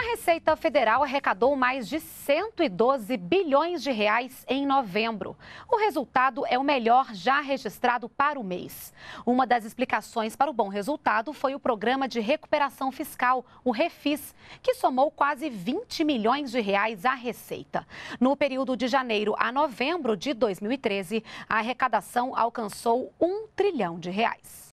A Receita Federal arrecadou mais de 112 bilhões de reais em novembro. O resultado é o melhor já registrado para o mês. Uma das explicações para o bom resultado foi o programa de recuperação fiscal, o Refis, que somou quase 20 milhões de reais à Receita. No período de janeiro a novembro de 2013, a arrecadação alcançou 1 trilhão de reais.